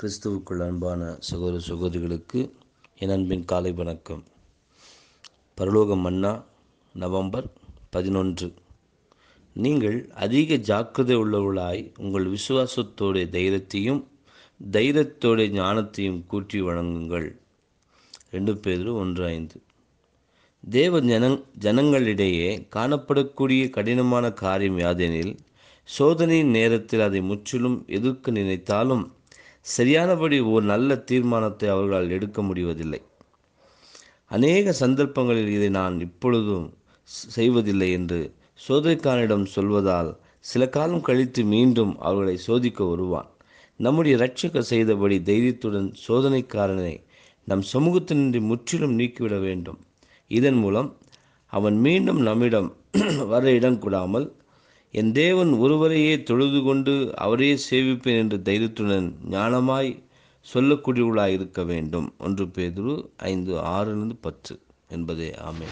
கிறிஸ்துவுக்குள் அன்பான சகோதர சகோதரிகளுக்கு என் அன்பின் காலை வணக்கம் பரலோக மன்னா நவம்பர் பதினொன்று நீங்கள் அதிக ஜாக்கிரதை உள்ளவர்களாய் உங்கள் விசுவாசத்தோடைய தைரியத்தையும் தைரியத்தோடைய ஞானத்தையும் கூட்டி வழங்குங்கள் ரெண்டு பேர் ஒன்று ஐந்து தேவ ஜனங் ஜனங்களிடையே காணப்படக்கூடிய கடினமான காரியம் யாதெனில் சோதனையின் நேரத்தில் அதை முற்றிலும் எதிர்க்க நினைத்தாலும் சரியானபடி ஒரு நல்ல தீர்மானத்தை அவர்களால் எடுக்க முடிவதில்லை அநேக சந்தர்ப்பங்களில் இதை நான் இப்பொழுதும் செய்வதில்லை என்று சோதனைக்காரனிடம் சொல்வதால் சில காலம் கழித்து மீண்டும் அவர்களை சோதிக்க வருவான் நம்முடைய ரட்சகர் செய்தபடி தைரியத்துடன் சோதனைக்காரனை நம் சமூகத்தினின்றி முற்றிலும் நீக்கிவிட வேண்டும் இதன் மூலம் அவன் மீண்டும் நம்மிடம் வர இடம் கூடாமல் என் தேவன் ஒருவரையே தொழுது கொண்டு அவரையே சேவிப்பேன் என்ற தைரியத்துடன் ஞானமாய் சொல்லக்கூடியவர்களாக இருக்க வேண்டும் ஒன்று பேதுரு ஐந்து ஆறிலிருந்து பத்து என்பதே ஆமே